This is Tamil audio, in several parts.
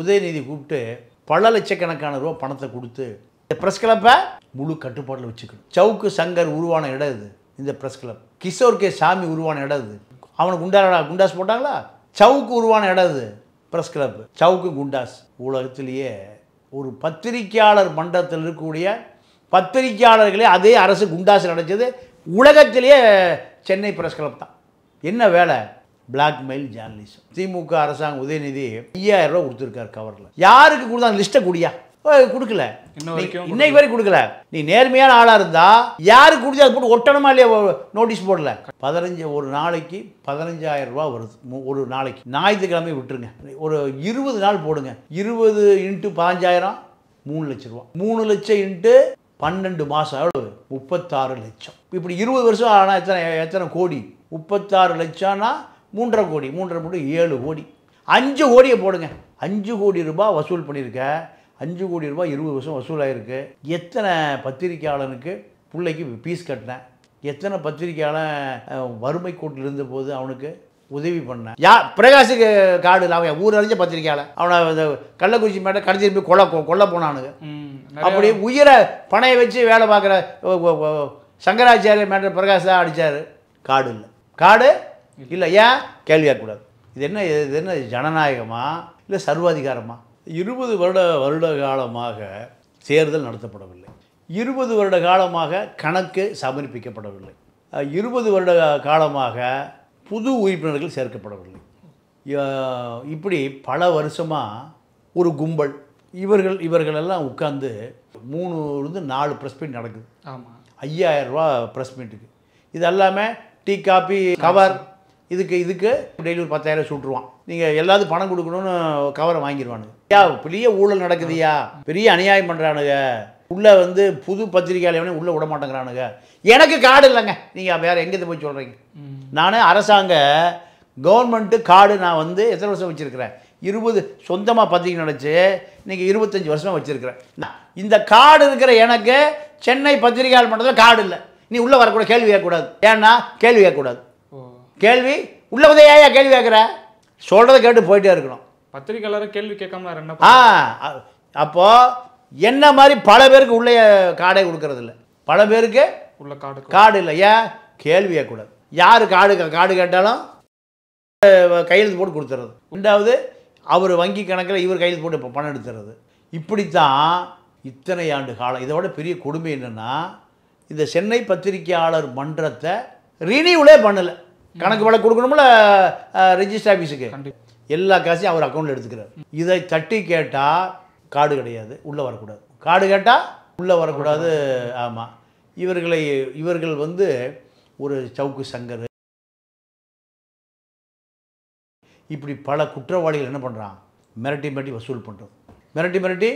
உதயநிதி கூப்பிட்டு பல லட்சக்கணக்கான ரூபா பணத்தை கொடுத்து இந்த ப்ரெஸ் கிளப்பை முழு கட்டுப்பாட்டில் வச்சுக்கணும் சவுக்கு சங்கர் உருவான இடம் இது இந்த ப்ரெஸ் கிளப் கிஷோர் கே சாமி உருவான இடம் இது அவனுக்கு குண்டாடா குண்டாஸ் போட்டாங்களா சவுக்கு உருவான இடம் இது ப்ரெஸ் கிளப் சவுக்கு குண்டாஸ் உலகத்திலேயே ஒரு பத்திரிகையாளர் மன்றத்தில் இருக்கக்கூடிய பத்திரிகையாளர்களே அதே அரசு குண்டாஸ் நடந்தது உலகத்திலேயே சென்னை ப்ரெஸ் கிளப் தான் என்ன வேலை பிளாக்மெயில் ஜேர்னலிசம் திமுக அரசாங்கம் உதயநிதி ஐயாயிரம் ரூபா கொடுத்துருக்காரு கவரில் யாருக்கு கொடுத்தா லிஸ்ட்டை குடியா கொடுக்கல இன்னைக்கு வரை கொடுக்கல நீ நேர்மையான ஆளாக இருந்தால் யாருக்கு கொடுத்து அது போட்டு ஒட்டணமா இல்லையா நோட்டீஸ் போடல பதினஞ்சு ஒரு நாளைக்கு பதினஞ்சாயிரம் ரூபா வருது ஒரு நாளைக்கு ஞாயிற்றுக்கிழமை விட்டுருங்க ஒரு இருபது நாள் போடுங்க இருபது இன்ட்டு பதினஞ்சாயிரம் மூணு லட்ச ரூபா மூணு லட்சம் இன்ட்டு பன்னெண்டு மாதம் எவ்வளவு முப்பத்தாறு லட்சம் இப்படி இருபது வருஷம் ஆனால் எத்தனை எத்தனை கோடி முப்பத்தாறு லட்சம்னா மூன்றரை கோடி மூன்றரை கோடி ஏழு கோடி அஞ்சு கோடியை போடுங்க அஞ்சு கோடி ரூபாய் வசூல் பண்ணியிருக்க அஞ்சு கோடி ரூபாய் இருபது வருஷம் வசூலாகிருக்கு எத்தனை பத்திரிக்கையாளனுக்கு பிள்ளைக்கு ஃபீஸ் கட்டினேன் எத்தனை பத்திரிக்கையாளன் வறுமை கோட்டில் இருந்த போது அவனுக்கு உதவி பண்ணேன் யா பிரகாஷுக்கு காடு அவன் ஊர் அறிஞ்ச பத்திரிக்கையாளர் அவனை இந்த கள்ளக்குறிச்சி மேட்ட கடைசி போய் கொல்ல கொல்ல போனானுங்க அப்படி உயிரை பணையை வச்சு வேலை பார்க்குற சங்கராச்சாரிய மேட்டர் பிரகாஷ் தான் அடித்தார் காடு இல்லை காடு இல்லை ஏன் கேட்கக்கூடாது இது என்ன இது என்ன ஜனநாயகமா இல்லை சர்வாதிகாரமா இருபது வருட வருட காலமாக தேர்தல் நடத்தப்படவில்லை இருபது வருட காலமாக கணக்கு சமர்ப்பிக்கப்படவில்லை இருபது வருட காலமாக புது உறுப்பினர்கள் சேர்க்கப்படவில்லை இப்படி பல வருஷமாக ஒரு கும்பல் இவர்கள் இவர்களெல்லாம் உட்காந்து மூணு இருந்து நாலு ப்ரெஸ் மீட் நடக்குது ஆமாம் ரூபா ப்ரெஸ் மீட்டுக்கு இது எல்லாமே டீ காபி கவர் இதுக்கு இதுக்கு டெய்லி ஒரு பத்தாயிரம் சுட்டுருவான் நீங்கள் எல்லாத்துக்கும் பணம் கொடுக்கணும்னு கவரை வாங்கிடுவானுங்க ஐயா பெரிய ஊழல் நடக்குதுயா பெரிய அநியாயம் பண்ணுறானுங்க உள்ளே வந்து புது பத்திரிகையாளர் உள்ளே விட மாட்டேங்கிறானுங்க எனக்கு காடு இல்லைங்க நீங்கள் வேறு எங்கேருந்து போய் சொல்கிறீங்க நான் அரசாங்க கவர்மெண்ட்டு காடு நான் வந்து எத்தனை வருஷம் வச்சுருக்கிறேன் இருபது சொந்தமாக பத்திரிக்கை நினச்சி இன்றைக்கி இருபத்தஞ்சி வருஷமாக வச்சுருக்கிறேன் இந்த காடு இருக்கிற எனக்கு சென்னை பத்திரிகையாளர் மன்றத்தில் காடு இல்லை நீ உள்ளே வரக்கூட கேள்வி கேட்கக்கூடாது ஏன்னா கேள்வி கேட்கக்கூடாது கேள்வி உள்ள உதயாயா கேள்வி கேட்குற சொல்கிறத கேட்டு போயிட்டே இருக்கணும் பத்திரிகையாளரை கேள்வி கேட்காம என்ன ஆ அப்போது என்ன மாதிரி பல பேருக்கு உள்ளே காடை கொடுக்கறது இல்லை பல பேருக்கு உள்ள காடு காடு இல்லை ஏன் கேள்வியே கூடாது யார் காடு காடு கேட்டாலும் கையெழுத்து போட்டு கொடுத்துறது ரெண்டாவது அவர் வங்கி கணக்கில் இவர் கையெழுத்து போட்டு இப்போ பணம் எடுத்துறது இப்படித்தான் இத்தனை ஆண்டு காலம் இதோட பெரிய கொடுமை என்னென்னா இந்த சென்னை பத்திரிகையாளர் மன்றத்தை ரினியூலே பண்ணலை கணக்கு வழக்கு கொடுக்கணும்ல ரிஜிஸ்டர் ஆஃபீஸுக்கு எல்லா காசையும் அவர் அக்கௌண்ட்டில் எடுத்துக்கிறார் இதை தட்டி கேட்டால் காடு கிடையாது உள்ளே வரக்கூடாது காடு கேட்டால் உள்ளே வரக்கூடாது ஆமாம் இவர்களை இவர்கள் வந்து ஒரு சவுக்கு சங்கர் இப்படி பல குற்றவாளிகள் என்ன பண்ணுறான் மிரட்டி மிரட்டி வசூல் பண்ணுறோம் மிரட்டி மிரட்டி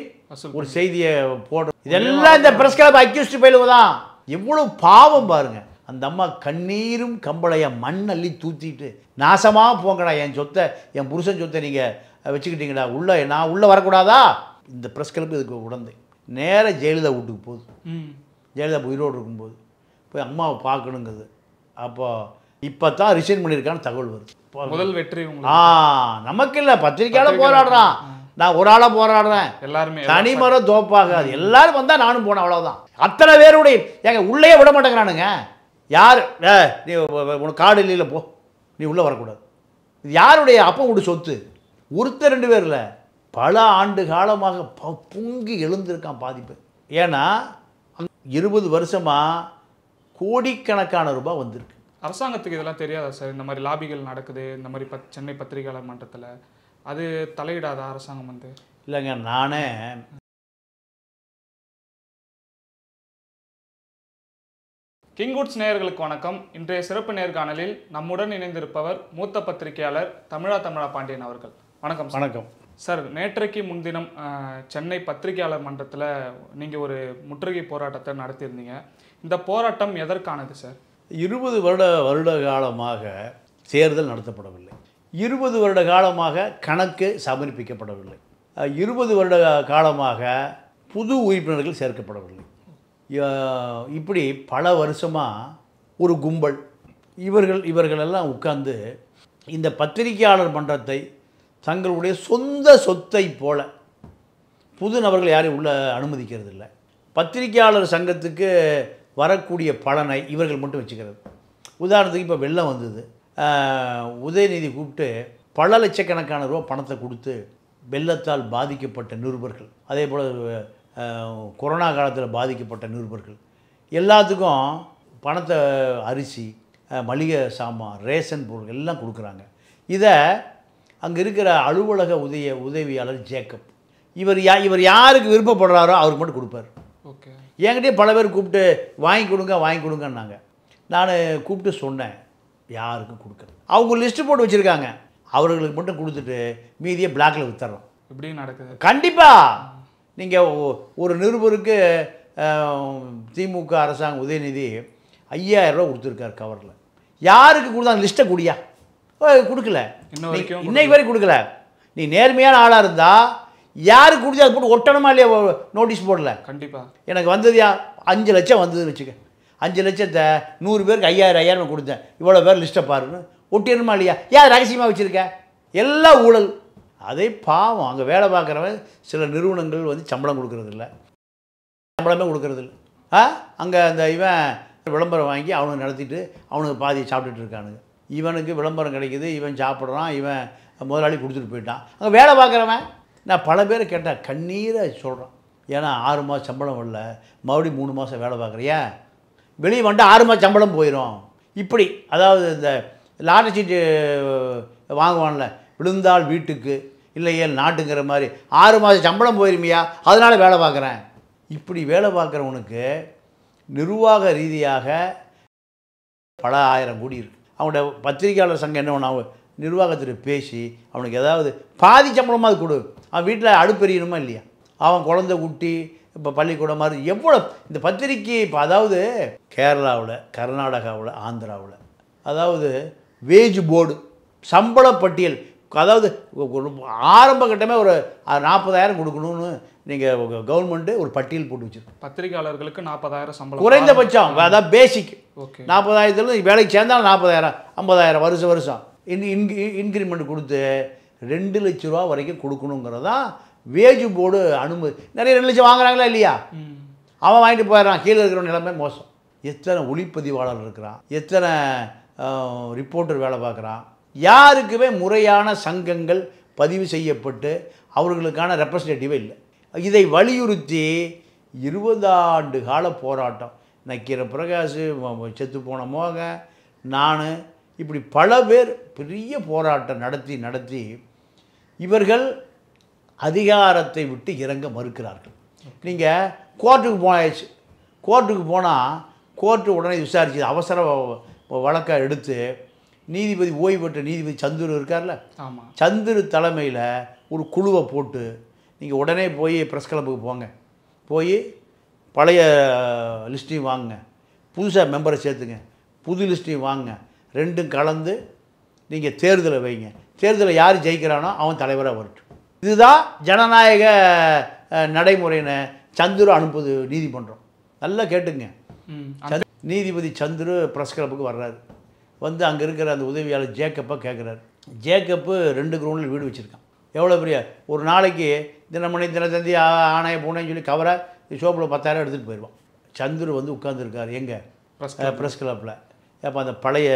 ஒரு செய்தியை போடுறோம் இதெல்லாம் இந்த பிரஸ் கிளப் அக்யூஸ்ட் பயிலுவதான் எவ்வளோ பாவம் பாருங்கள் அந்த அம்மா கண்ணீரும் கம்பளைய மண் அள்ளி தூத்திட்டு நாசமாக போங்கடா என் சொத்தை என் புருஷன் சொத்தை நீங்கள் வச்சுக்கிட்டீங்கடா உள்ளே நான் உள்ளே வரக்கூடாதா இந்த ப்ரெஸ் கிளப்பு இதுக்கு உடந்தேன் நேராக ஜெயலலிதா வீட்டுக்கு போகுது ஜெயலலிதா உயிரோடு இருக்கும்போது போய் அம்மாவை பார்க்கணுங்கிறது அப்போ இப்போ தான் ரிசைன் பண்ணியிருக்கான்னு தகவல் வருது முதல் வெற்றி ஆ நமக்கு இல்லை பத்திரிக்கையால் போராடுறான் நான் ஒரு ஆளாக போராடுறேன் எல்லாருமே தனிமரம் தோப்பாகாது எல்லாரும் வந்தால் நானும் போனேன் அவ்வளோதான் அத்தனை பேருடைய எங்கள் உள்ளே விட மாட்டேங்கிறானுங்க யார் நீ உனக்கு காடு இல்லையில் போ நீ உள்ளே வரக்கூடாது இது யாருடைய கூட சொத்து ஒருத்தர் ரெண்டு பேர் இல்லை பல ஆண்டு காலமாக ப பொங்கி எழுந்திருக்கான் பாதிப்பு ஏன்னா இருபது வருஷமாக கோடிக்கணக்கான ரூபாய் வந்திருக்கு அரசாங்கத்துக்கு இதெல்லாம் தெரியாதா சார் இந்த மாதிரி லாபிகள் நடக்குது இந்த மாதிரி ப சென்னை பத்திரிகையாளர் மன்றத்தில் அது தலையிடாத அரசாங்கம் வந்து இல்லைங்க நானே கிங்குட்ஸ் நேயர்களுக்கு வணக்கம் இன்றைய சிறப்பு நேர்காணலில் நம்முடன் இணைந்திருப்பவர் மூத்த பத்திரிகையாளர் தமிழா தமிழா பாண்டியன் அவர்கள் வணக்கம் வணக்கம் சார் நேற்றைக்கு முன்தினம் சென்னை பத்திரிகையாளர் மன்றத்தில் நீங்கள் ஒரு முற்றுகை போராட்டத்தை நடத்தியிருந்தீங்க இந்த போராட்டம் எதற்கானது சார் இருபது வருட வருட காலமாக தேர்தல் நடத்தப்படவில்லை இருபது வருட காலமாக கணக்கு சமர்ப்பிக்கப்படவில்லை இருபது வருட காலமாக புது உறுப்பினர்கள் சேர்க்கப்படவில்லை இப்படி பல வருஷமாக ஒரு கும்பல் இவர்கள் இவர்களெல்லாம் உட்கார்ந்து இந்த பத்திரிகையாளர் மன்றத்தை தங்களுடைய சொந்த சொத்தை போல புது நபர்கள் யாரையும் உள்ளே அனுமதிக்கிறது இல்லை பத்திரிகையாளர் சங்கத்துக்கு வரக்கூடிய பலனை இவர்கள் மட்டும் வச்சுக்கிறது உதாரணத்துக்கு இப்போ வெள்ளம் வந்தது உதயநிதி கூப்பிட்டு பல லட்சக்கணக்கான ரூபா பணத்தை கொடுத்து வெள்ளத்தால் பாதிக்கப்பட்ட நிருபர்கள் அதே போல் கொரோனா காலத்தில் பாதிக்கப்பட்ட நிருபர்கள் எல்லாத்துக்கும் பணத்தை அரிசி மளிகை சாமான் ரேஷன் பொருள் எல்லாம் கொடுக்குறாங்க இதை அங்கே இருக்கிற அலுவலக உதவிய உதவியாளர் ஜேக்கப் இவர் யா இவர் யாருக்கு விருப்பப்படுறாரோ அவருக்கு மட்டும் கொடுப்பார் ஓகே என்கிட்டயே பல பேர் கூப்பிட்டு வாங்கி கொடுங்க வாங்கி கொடுங்கன்னாங்க நான் கூப்பிட்டு சொன்னேன் யாருக்கும் கொடுக்கல அவங்க லிஸ்ட்டு போட்டு வச்சுருக்காங்க அவர்களுக்கு மட்டும் கொடுத்துட்டு மீதியை பிளாக்கில் வித்துறோம் இப்படி நடக்குது கண்டிப்பாக நீங்கள் ஒரு நிருபருக்கு திமுக அரசாங்கம் உதயநிதி ஐயாயிரரூவா கொடுத்துருக்காரு கவரில் யாருக்கு அந்த லிஸ்ட்டை குடியா கொடுக்கல இன்னைக்கு வரைக்கும் கொடுக்கல நீ நேர்மையான ஆளாக இருந்தால் யாருக்கு கொடுத்தா அது போட்டு ஒட்டணுமா இல்லையா நோட்டீஸ் போடல கண்டிப்பாக எனக்கு வந்தது யா அஞ்சு லட்சம் வந்ததுன்னு வச்சுக்க அஞ்சு லட்சத்தை நூறு பேருக்கு ஐயாயிரம் ஐயாயிரம் கொடுத்தேன் இவ்வளோ பேர் லிஸ்ட்டை பாருன்னு ஒட்டிடணுமா இல்லையா யார் ரகசியமாக வச்சுருக்க எல்லா ஊழல் அதே பாவம் அங்கே வேலை பார்க்குறவன் சில நிறுவனங்கள் வந்து சம்பளம் கொடுக்கறதில்ல சம்பளமே கொடுக்குறதில்ல ஆ அங்கே அந்த இவன் விளம்பரம் வாங்கி அவனுக்கு நடத்திட்டு அவனுக்கு பாதியை சாப்பிட்டுட்டு இருக்கானுங்க இவனுக்கு விளம்பரம் கிடைக்குது இவன் சாப்பிட்றான் இவன் முதலாளி கொடுத்துட்டு போயிட்டான் அங்கே வேலை பார்க்குறவன் நான் பல பேரை கேட்டால் கண்ணீரை சொல்கிறான் ஏன்னா ஆறு மாதம் சம்பளம் வரல மறுபடியும் மூணு மாதம் வேலை பார்க்குறியா வெளியே வந்துட்டு ஆறு மாதம் சம்பளம் போயிடும் இப்படி அதாவது இந்த லாட்டரி சீட்டு வாங்குவான்ல விழுந்தால் வீட்டுக்கு இல்லையே நாட்டுங்கிற மாதிரி ஆறு மாதம் சம்பளம் போயிருமியா அதனால் வேலை பார்க்குறேன் இப்படி வேலை பார்க்குறவனுக்கு நிர்வாக ரீதியாக பல ஆயிரம் கோடி இருக்குது அவனுடைய பத்திரிகையாளர் சங்கம் என்ன பண்ண நிர்வாகத்தில் பேசி அவனுக்கு ஏதாவது பாதி சம்பளமாக கொடு அவன் வீட்டில் அடுப்பெரியணுமா இல்லையா அவன் குழந்தை குட்டி இப்போ பள்ளிக்கூடம் மாதிரி எவ்வளோ இந்த பத்திரிக்கை இப்போ அதாவது கேரளாவில் கர்நாடகாவில் ஆந்திராவில் அதாவது வேஜ் போர்டு சம்பள பட்டியல் அதாவது ஆரம்ப கட்டமே ஒரு நாற்பதாயிரம் கொடுக்கணும்னு நீங்கள் கவர்மெண்ட்டு ஒரு பட்டியல் போட்டு வச்சுருக்கோம் பத்திரிகையாளர்களுக்கு நாற்பதாயிரம் சம்பளம் குறைந்தபட்சம் அதான் பேசிக் ஓகே நாற்பதாயிரத்துலேருந்து வேலைக்கு சேர்ந்தாலும் நாற்பதாயிரம் ஐம்பதாயிரம் வருஷம் வருஷம் இன் இன்க்ரி இன்க்ரிமெண்ட் கொடுத்து ரெண்டு லட்ச ரூபா வரைக்கும் கொடுக்கணுங்கிறதான் வேஜ் போர்டு அனுமதி நிறைய ரெண்டு லட்சம் வாங்குறாங்களா இல்லையா அவன் வாங்கிட்டு போயிடறான் கீழே இருக்கிற நிலமே மோசம் எத்தனை ஒளிப்பதிவாளர் இருக்கிறான் எத்தனை ரிப்போர்ட்டர் வேலை பார்க்குறான் யாருக்குமே முறையான சங்கங்கள் பதிவு செய்யப்பட்டு அவர்களுக்கான ரெப்ரசன்டேட்டிவே இல்லை இதை வலியுறுத்தி இருபதாண்டு கால போராட்டம் நக்கிற பிரகாஷ் செத்து போன மோக நான் இப்படி பல பேர் பெரிய போராட்டம் நடத்தி நடத்தி இவர்கள் அதிகாரத்தை விட்டு இறங்க மறுக்கிறார்கள் நீங்கள் கோர்ட்டுக்கு போனாச்சு கோர்ட்டுக்கு போனால் கோர்ட்டு உடனே விசாரிச்சு அவசர வழக்கை எடுத்து நீதிபதி ஓய்வு பெற்ற நீதிபதி சந்துரு இருக்கார்ல ஆமாம் சந்துரு தலைமையில் ஒரு குழுவை போட்டு நீங்கள் உடனே போய் ப்ரெஸ் கிளப்புக்கு போங்க போய் பழைய லிஸ்ட்டையும் வாங்குங்க புதுசாக மெம்பரை சேர்த்துங்க புது லிஸ்ட்டையும் வாங்குங்க ரெண்டும் கலந்து நீங்கள் தேர்தலை வைங்க தேர்தலில் யார் ஜெயிக்கிறானோ அவன் தலைவராக வரட்டும் இதுதான் ஜனநாயக நடைமுறைன்னு சந்துரு அனுப்புது நீதிமன்றம் நல்லா கேட்டுங்க நீதிபதி சந்துரு ப்ரெஸ் கிளப்புக்கு வர்றாரு வந்து அங்கே இருக்கிற அந்த உதவியாளர் ஜேக்கப்பாக கேட்குறாரு ஜேக்கப்பு ரெண்டு கிரௌண்டில் வீடு வச்சுருக்கான் எவ்வளோ பெரிய ஒரு நாளைக்கு தினமணி தினத்தந்தி ஆணைய பூனைன்னு சொல்லி கவரை ஷோப்பில் பத்தாயிரம் எடுத்துகிட்டு போயிடுவான் சந்துரு வந்து உட்காந்துருக்கார் எங்கே ப்ரெஸ் கிளப்பில் அப்போ அந்த பழைய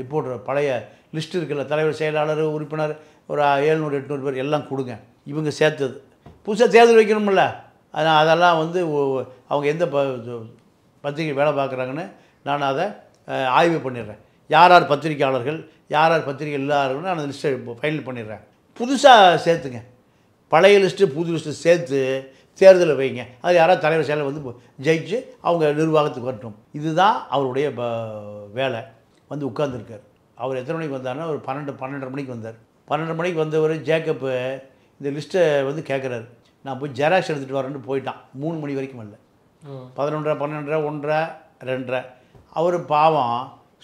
ரிப்போர்ட்டர் பழைய லிஸ்ட் இருக்குல்ல தலைவர் செயலாளர் உறுப்பினர் ஒரு ஏழ்நூறு எட்நூறு பேர் எல்லாம் கொடுங்க இவங்க சேர்த்தது புதுசாக தேர்தல் வைக்கணும்ல அதனால் அதெல்லாம் வந்து அவங்க எந்த ப பத்திரிகை வேலை பார்க்குறாங்கன்னு நான் அதை ஆய்வு பண்ணிடுறேன் யார் யார் பத்திரிக்கையாளர்கள் யார் யார் பத்திரிகை இல்லாதவர்கள் நான் அந்த லிஸ்ட்டை ஃபைனல் பண்ணிடுறேன் புதுசாக சேர்த்துங்க பழைய லிஸ்ட்டு புது லிஸ்ட்டு சேர்த்து தேர்தலில் வைங்க அது யாராவது தலைவர் செயலில் வந்து ஜெயிச்சு அவங்க நிர்வாகத்துக்கு வரட்டும் இதுதான் அவருடைய வேலை வந்து உட்கார்ந்துருக்கார் அவர் எத்தனை மணிக்கு வந்தார்னா ஒரு பன்னெண்டு பன்னெண்டரை மணிக்கு வந்தார் பன்னெண்டு மணிக்கு வந்தவர் ஜேக்கப்பு இந்த லிஸ்ட்டை வந்து கேட்குறாரு நான் போய் ஜெராக்ஸ் எடுத்துகிட்டு வரேன்னு போயிட்டான் மூணு மணி வரைக்கும் இல்லை பதினொன்றரை பன்னெண்டரை ஒன்றரை ரெண்டரை அவர் பாவம்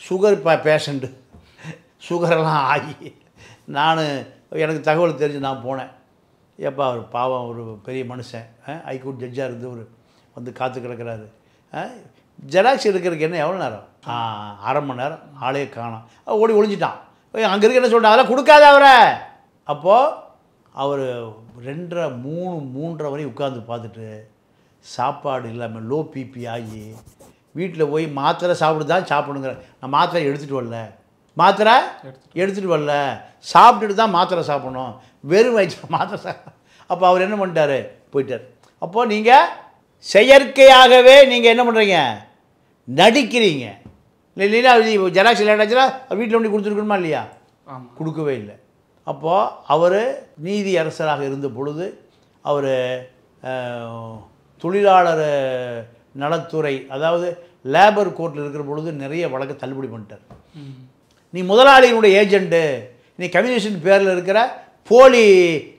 சுகர் இப்போ பேஷண்ட்டு சுகரெல்லாம் ஆகி நான் எனக்கு தகவல் தெரிஞ்சு நான் போனேன் எப்போ அவர் பாவம் ஒரு பெரிய மனுஷன் ஹைகோர்ட் ஜட்ஜாக இருந்து ஒரு வந்து காத்து கிடக்கிறாரு ஜெராக்ஸ் எடுக்கிறதுக்கு என்ன எவ்வளோ நேரம் அரை மணி நேரம் ஆளே காணும் ஓடி ஒழிஞ்சிட்டான் அங்கே இருக்க என்ன சொல்லிட்டான் அதெல்லாம் கொடுக்காத அவரை அப்போது அவர் ரெண்டரை மூணு மூன்றரை வரையும் உட்காந்து பார்த்துட்டு சாப்பாடு இல்லாமல் லோ பிபி ஆகி வீட்டில் போய் மாத்திரை சாப்பிட்டு தான் சாப்பிடுங்கிற நான் மாத்திரை எடுத்துகிட்டு வரல மாத்திரை எடுத்துகிட்டு வரல சாப்பிட்டுட்டு தான் மாத்திரை சாப்பிடணும் வெறும் வயிற்று மாத்திரை சா அப்போ அவர் என்ன பண்ணிட்டார் போயிட்டார் அப்போது நீங்கள் செயற்கையாகவே நீங்கள் என்ன பண்ணுறீங்க நடிக்கிறீங்க இல்லை இல்லைன்னா அது ஜெராக்ஸ் அவர் வீட்டில் ஒன்று கொடுத்துருக்கணுமா இல்லையா கொடுக்கவே இல்லை அப்போது அவர் நீதி அரசராக இருந்த பொழுது அவர் தொழிலாளர் நலத்துறை அதாவது லேபர் கோர்ட்டில் இருக்கிற பொழுது நிறைய வழக்கு தள்ளுபடி பண்ணிட்டார் நீ முதலாளியினுடைய ஏஜெண்ட்டு நீ கம்யூனிஸ்ட் பேரில் இருக்கிற போலி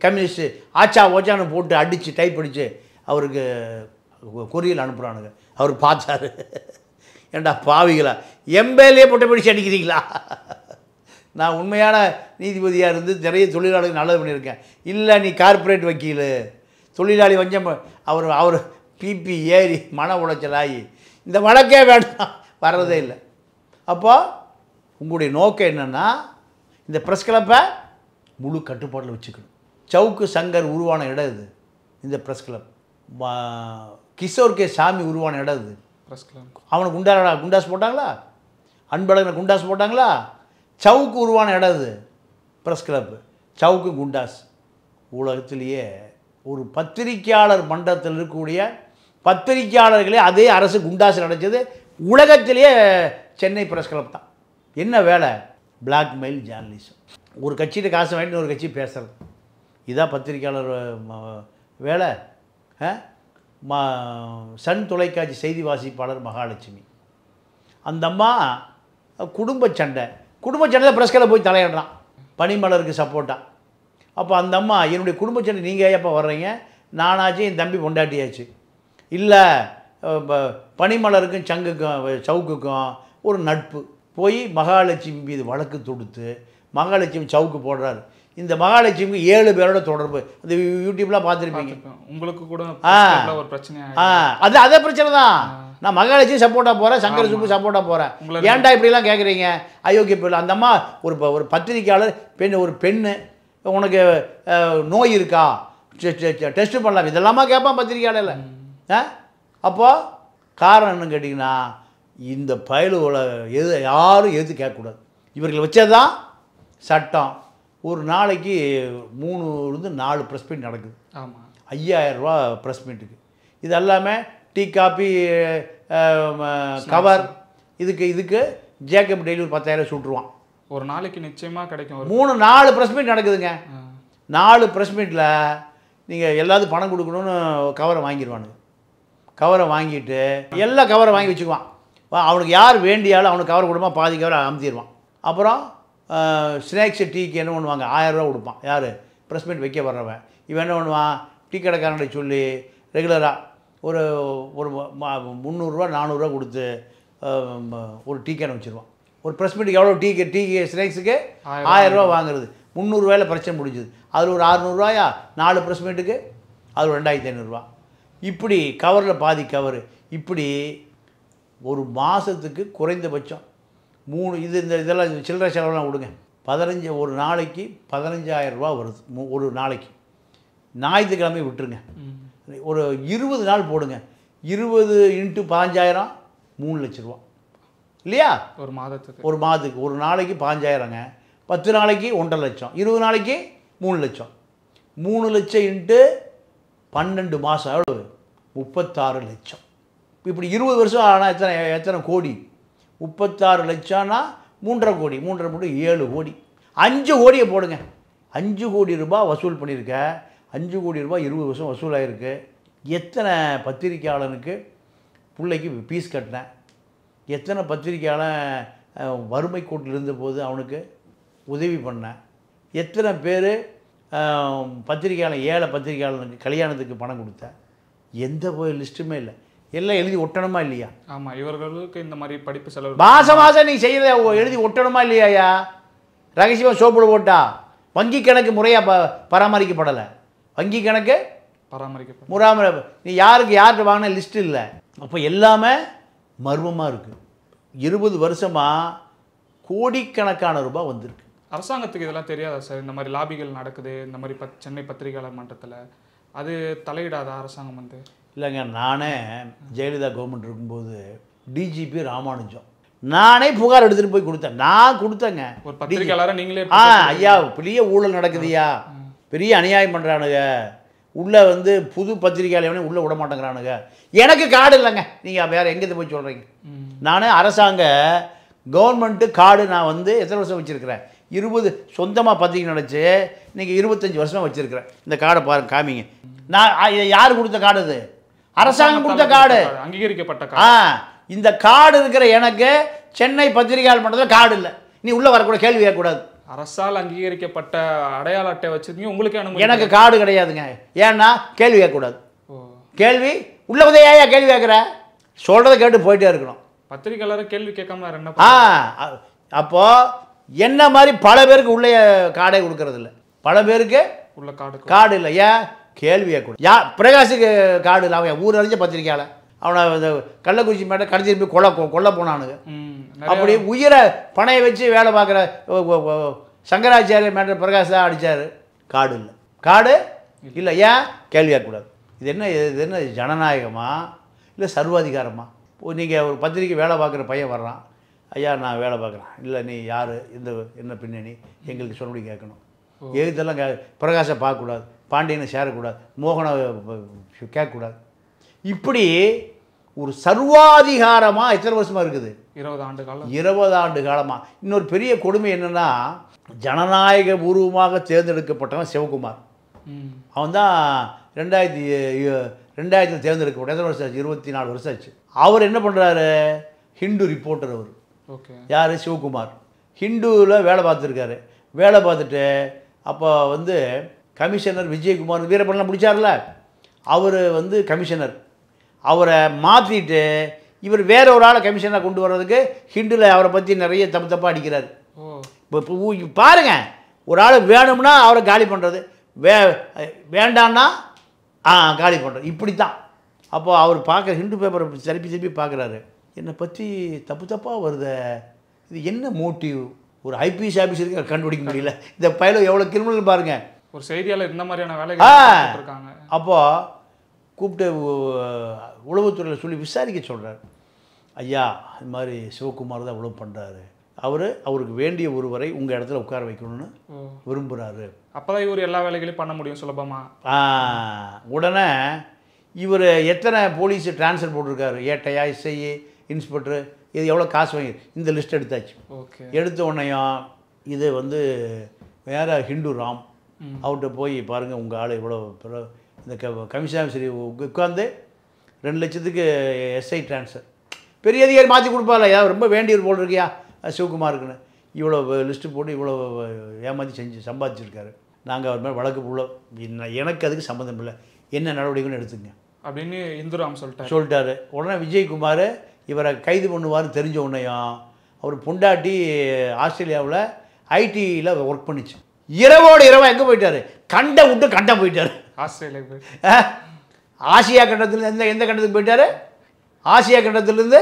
கம்யூனிஸ்ட் ஆச்சா ஓச்சான்னு போட்டு அடித்து டைப் அடித்து அவருக்கு கொரியல் அனுப்புகிறானுங்க அவர் பார்த்தாரு ஏண்டா பாவிகளா எம்பேலே போட்டு பிடிச்சி அடிக்கிறீங்களா நான் உண்மையான நீதிபதியாக இருந்து நிறைய தொழிலாளர்கள் நல்லது பண்ணியிருக்கேன் இல்லை நீ கார்ப்பரேட் வக்கீல் தொழிலாளி வஞ்சம் அவர் அவர் பிபி ஏறி மன உளைச்சலாகி இந்த வழக்கே வேண்டாம் வர்றதே இல்லை அப்போது உங்களுடைய நோக்கம் என்னென்னா இந்த ப்ரெஸ் கிளப்பை முழு கட்டுப்பாட்டில் வச்சுக்கணும் சவுக்கு சங்கர் உருவான இடம் இது இந்த ப்ரெஸ் கிளப் கிஷோர் கே சாமி உருவான இடம் இது ப்ரெஸ் கிளப் அவனுக்கு குண்டா குண்டாஸ் போட்டாங்களா அன்பழகனை குண்டாஸ் போட்டாங்களா சவுக்கு உருவான இடம் இது ப்ரெஸ் கிளப்பு சவுக்கு குண்டாஸ் உலகத்திலேயே ஒரு பத்திரிக்கையாளர் மன்றத்தில் இருக்கக்கூடிய பத்திரிகையாளர்களே அதே அரசு குண்டாசு நடந்தது உலகத்திலேயே சென்னை பிரஸ் கிளப் தான் என்ன வேலை பிளாக்மெயில் ஜேர்னலிசம் ஒரு கட்சிகிட்ட காசு வாங்கிட்டு ஒரு கட்சி பேசுகிறது இதான் பத்திரிகையாளர் வேலை மா சன் தொலைக்காட்சி செய்தி வாசிப்பாளர் மகாலட்சுமி அந்த அம்மா குடும்ப சண்டை குடும்ப சண்டையில் கிளப் போய் தலையிடுறான் பனிமலருக்கு சப்போர்ட்டாக அப்போ அந்த அம்மா என்னுடைய குடும்ப சண்டை நீங்கள் எப்போ வர்றீங்க நானாச்சும் என் தம்பி பொண்டாட்டியாச்சு இல்லை பனிமலருக்கும் சங்குக்கும் சவுக்குக்கும் ஒரு நட்பு போய் மகாலட்சுமி மீது வழக்கு தொடுத்து மகாலட்சுமி சவுக்கு போடுறாரு இந்த மகாலட்சுமிக்கு ஏழு பேரோட தொடர்பு அந்த யூடியூப்லாம் பார்த்துருப்பீங்க உங்களுக்கு கூட ஆ ஒரு பிரச்சனை ஆ அது அதே பிரச்சனை தான் நான் மகாலட்சுமி சப்போர்ட்டாக போகிறேன் சங்கர சுப்பு சப்போர்ட்டாக போகிறேன் ஏன்டா இப்படிலாம் கேட்குறீங்க அயோக்கிய பிள்ளை அந்த அம்மா ஒரு ஒரு பத்திரிக்கையாளர் பெண் ஒரு பெண்ணு உனக்கு நோய் இருக்கா டெஸ்ட் பண்ணலாம் இதெல்லாமா கேட்பான் பத்திரிக்கையாளர் அப்போது காரணம் என்னன்னு கேட்டிங்கன்னா இந்த பயலுவோட எது யாரும் எது கேட்கக்கூடாது இவர்கள் வச்சாதான் தான் சட்டம் ஒரு நாளைக்கு மூணுலேருந்து நாலு ப்ரெஸ் மீட் நடக்குது ஆமாம் ரூபா ப்ரெஸ் மீட்டுக்கு இது எல்லாமே டீ காப்பி கவர் இதுக்கு இதுக்கு ஜேக்கப் டெய்லி ஒரு பத்தாயிரம் சுட்டுருவான் ஒரு நாளைக்கு நிச்சயமாக கிடைக்கும் மூணு நாலு ப்ரெஸ் மீட் நடக்குதுங்க நாலு ப்ரெஸ் மீட்டில் நீங்கள் எல்லாத்துக்கும் பணம் கொடுக்கணும்னு கவரை வாங்கிடுவானுங்க கவரை வாங்கிட்டு எல்லா கவரை வாங்கி வச்சுக்குவான் அவனுக்கு யார் வேண்டியாலும் அவனுக்கு கவர் கொடுப்பான் பாதி கவரை அமுத்திடுவான் அப்புறம் ஸ்நாக்ஸ் டீக்கு என்ன பண்ணுவாங்க ஆயரூவா கொடுப்பான் யார் ப்ரெஸ் மீட் வைக்க வர்றவன் இவன் என்ன பண்ணுவான் டீ கடைக்காரனை சொல்லி ரெகுலராக ஒரு ஒரு முந்நூறுரூவா நானூறுரூவா கொடுத்து ஒரு டீ கேன் வச்சுருவான் ஒரு ப்ரெஸ் மீட்டுக்கு எவ்வளோ டீக்கு டீக்கு ஸ்நாக்ஸுக்கு ஆயரூவா வாங்குறது முந்நூறுவாயில் பிரச்சனை முடிஞ்சுது அதில் ஒரு அறுநூறுவாயா நாலு ப்ரெஸ் மீட்டுக்கு அது ரெண்டாயிரத்தி ஐநூறுரூவா இப்படி கவரில் பாதி கவர் இப்படி ஒரு மாதத்துக்கு குறைந்தபட்சம் மூணு இது இந்த இதெல்லாம் சில்லற செலவெல்லாம் விடுங்க பதினஞ்சு ஒரு நாளைக்கு ரூபா வருது ஒரு நாளைக்கு ஞாயிற்றுக்கிழமை விட்டுருங்க ஒரு இருபது நாள் போடுங்க இருபது இன்ட்டு பாஞ்சாயிரம் மூணு லட்ச ரூபா இல்லையா ஒரு மாதத்துக்கு ஒரு மாதத்துக்கு ஒரு நாளைக்கு பாஞ்சாயிரங்க பத்து நாளைக்கு ஒன்றரை லட்சம் இருபது நாளைக்கு மூணு லட்சம் மூணு லட்சம் இன்ட்டு பன்னெண்டு மாதம் எவ்வளோ முப்பத்தாறு லட்சம் இப்படி இருபது வருஷம் ஆனால் எத்தனை எத்தனை கோடி முப்பத்தாறு லட்சம்னா மூன்றரை கோடி மூன்றரை கோடி ஏழு கோடி அஞ்சு கோடியை போடுங்க அஞ்சு கோடி ரூபாய் வசூல் பண்ணியிருக்க அஞ்சு கோடி ரூபாய் இருபது வருஷம் வசூலாகிருக்கு எத்தனை பத்திரிக்கையாளனுக்கு பிள்ளைக்கு ஃபீஸ் கட்டினேன் எத்தனை பத்திரிக்கையாளன் வறுமை கோட்டில் இருந்தபோது அவனுக்கு உதவி பண்ணேன் எத்தனை பேர் பத்திரிக்கையாளன் ஏழை பத்திரிக்கையாளனுக்கு கல்யாணத்துக்கு பணம் கொடுத்தேன் எந்த ஒரு லிஸ்ட்டுமே இல்லை எல்லாம் எழுதி ஒட்டணுமா இல்லையா ஆமாம் இவர்களுக்கு இந்த மாதிரி படிப்பு செலவு மாதம் மாதம் நீ செய்கிறத எழுதி ஒட்டணுமா இல்லையாயா ரகசியமாக சோப்பிடு போட்டா வங்கி கணக்கு முறையாக ப பராமரிக்கப்படலை வங்கி கணக்கு பராமரிக்க முறாம நீ யாருக்கு யார்கிட்ட வாங்கின லிஸ்ட் இல்லை அப்போ எல்லாமே மர்மமாக இருக்குது இருபது வருஷமாக கோடிக்கணக்கான ரூபாய் வந்திருக்கு அரசாங்கத்துக்கு இதெல்லாம் தெரியாதா சார் இந்த மாதிரி லாபிகள் நடக்குது இந்த மாதிரி பத் சென்னை பத்திரிகையாளர் மன்றத்தில் அது தலையிடாத அரசாங்கம் வந்து இல்லைங்க நானே ஜெயலலிதா கவர்மெண்ட் இருக்கும்போது டிஜிபி ராமானுஜம் நானே புகார் எடுத்துகிட்டு போய் கொடுத்தேன் நான் கொடுத்தேங்க ஒரு பத்திரிக்கையாளராக நீங்களே ஆ ஐயா பெரிய ஊழல் நடக்குதுயா பெரிய அநியாயம் பண்ணுறானுங்க உள்ளே வந்து புது பத்திரிகையாளர் உள்ளே விட மாட்டேங்கிறானுங்க எனக்கு காடு இல்லைங்க நீங்கள் வேறு எங்கேருந்து போய் சொல்கிறீங்க நான் அரசாங்க கவர்மெண்ட்டு காடு நான் வந்து எத்தனை வருஷம் வச்சுருக்கிறேன் இருபது சொந்தமாக பார்த்தீங்கன்னு நினச்சி இன்றைக்கி இருபத்தஞ்சி வருஷமாக வச்சுருக்கிறேன் இந்த காடை பாருங்க காமிங்க நான் இதை யார் கொடுத்த காடு இது அரசாங்கம் கொடுத்த காடு அங்கீகரிக்கப்பட்ட ஆ இந்த காடு இருக்கிற எனக்கு சென்னை பத்திரிகையால் மன்றத்தில் காடு இல்லை நீ உள்ளே வரக்கூட கேள்வி கேட்கக்கூடாது அரசால் அங்கீகரிக்கப்பட்ட அடையாள அட்டை வச்சுருக்கீங்க உங்களுக்கு எனக்கு காடு கிடையாதுங்க ஏன்னா கேள்வி கேட்கக்கூடாது கேள்வி உள்ள உதவியாயா கேள்வி கேட்குற சொல்கிறத கேட்டு போயிட்டே இருக்கணும் பத்திரிகையாளரை கேள்வி கேட்காம என்ன ஆ அப்போது என்ன மாதிரி பல பேருக்கு காடை கொடுக்கறது இல்லை பல பேருக்கு உள்ள காடு காடு இல்லை ஏன் கேள்வியை கொடு யா பிரகாஷுக்கு காடு இல்லை அவன் ஊர் அறிஞ்ச பத்திரிக்கையால் அவனை இந்த கள்ளக்குறிச்சி மேட்ட கடைசி போய் கொல்ல கொல்ல போனானுங்க அப்படி உயிரை பணையை வச்சு வேலை பார்க்குற சங்கராச்சாரிய மேட்ட பிரகாஷ் தான் அடித்தார் காடு இல்லை காடு இல்லை ஏன் கூடாது இது என்ன இது என்ன ஜனநாயகமா இல்லை சர்வாதிகாரமா நீங்கள் ஒரு பத்திரிக்கை வேலை பார்க்குற பையன் வர்றான் ஐயா நான் வேலை பார்க்குறேன் இல்லை நீ யார் இந்த என்ன பின்னணி எங்களுக்கு சொன்னபடி கேட்கணும் எழுத்தெல்லாம் கே பிரகாஷை பார்க்கக்கூடாது பாண்டியனை சேரக்கூடாது மோகனை கேட்கக்கூடாது இப்படி ஒரு சர்வாதிகாரமாக எத்தனை வருஷமாக இருக்குது இருபது ஆண்டு காலம் இருபது ஆண்டு காலமாக இன்னொரு பெரிய கொடுமை என்னென்னா ஜனநாயக பூர்வமாக தேர்ந்தெடுக்கப்பட்டவன் சிவகுமார் அவன் தான் ரெண்டாயிரத்தி ரெண்டாயிரத்தில் தேர்ந்தெடுக்கப்பட்ட எத்தனை வருஷம் ஆச்சு இருபத்தி நாலு வருஷம் ஆச்சு அவர் என்ன பண்ணுறாரு ஹிந்து ரிப்போர்ட்டர் அவர் யார் சிவகுமார் ஹிந்துவில் வேலை பார்த்துருக்காரு வேலை பார்த்துட்டு அப்போ வந்து கமிஷனர் விஜயகுமார் வீரப்பன்லாம் பிடிச்சார்ல அவர் வந்து கமிஷனர் அவரை மாற்றிட்டு இவர் வேற ஒரு ஆளை கமிஷனாக கொண்டு வர்றதுக்கு ஹிண்டில் அவரை பற்றி நிறைய தப்பு தப்பாக அடிக்கிறார் இப்போ பாருங்க ஒரு ஆள் வேணும்னா அவரை காலி பண்ணுறது வே வேண்டான்னா ஆ காலி பண்ணுறது இப்படி தான் அப்போது அவர் பார்க்குற ஹிண்டு பேப்பரை திருப்பி திருப்பி பார்க்குறாரு என்னை பற்றி தப்பு தப்பாக வருத இது என்ன மோட்டிவ் ஒரு ஐபிஎஸ் ஆஃபீஸருக்கு கண்டுபிடிக்க முடியல இந்த பயில எவ்வளோ கிரிமினல் பாருங்கள் ஒரு செய்தியாளர் இந்த மாதிரியான வேலை இருக்காங்க அப்போது கூப்பிட்டு உளவுத்துறையில் சொல்லி விசாரிக்க சொல்கிறார் ஐயா இது மாதிரி சிவகுமார் தான் உழவு பண்ணுறாரு அவர் அவருக்கு வேண்டிய ஒருவரை உங்கள் இடத்துல உட்கார வைக்கணும்னு விரும்புகிறாரு அப்போ தான் இவர் எல்லா வேலைகளையும் பண்ண முடியும் சுலபமாக உடனே இவர் எத்தனை போலீஸ் டிரான்ஸ்ஃபர் போட்டிருக்காரு ஏட்டையா இசையே இன்ஸ்பெக்டர் இது எவ்வளோ காசு வாங்கி இந்த லிஸ்ட் எடுத்தாச்சு ஓகே எடுத்த உடனேயும் இது வந்து வேறு ஹிண்டு ராம் அவர்கிட்ட போய் பாருங்கள் உங்கள் ஆள் இவ்வளோ இந்த க கமிஷன் சரி உட்காந்து ரெண்டு லட்சத்துக்கு எஸ்ஐ டிரான்ஸ்ஃபர் பெரிய அதிகாரி மாற்றி கொடுப்பாள் ஏதாவது ரொம்ப வேண்டியது போல் இருக்கியா சிவகுமாருக்குன்னு இவ்வளோ லிஸ்ட்டு போட்டு இவ்வளோ ஏமாற்றி செஞ்சு சம்பாதிச்சிருக்காரு நாங்கள் அவர் மாதிரி வழக்கு உள்ள எனக்கு அதுக்கு சம்மந்தம் இல்லை என்ன நடவடிக்கைன்னு எடுத்துங்க அப்படின்னு இந்துராம் சொல்லிட்டார் சொல்லிட்டாரு உடனே விஜயகுமார் இவரை கைது பண்ணுவார்னு தெரிஞ்ச உடனேயும் அவர் புண்டாட்டி ஆஸ்திரேலியாவில் ஐடியில் ஒர்க் பண்ணிச்சு இரவோடு இரவாக எங்கே போயிட்டார் கண்டை விட்டு கண்டை போயிட்டார் ஆஸ்திரேலியா ஆசியா கண்டத்தில் எந்த எந்த கண்டத்துக்கு போயிட்டார் ஆசியா கண்டத்துலேருந்து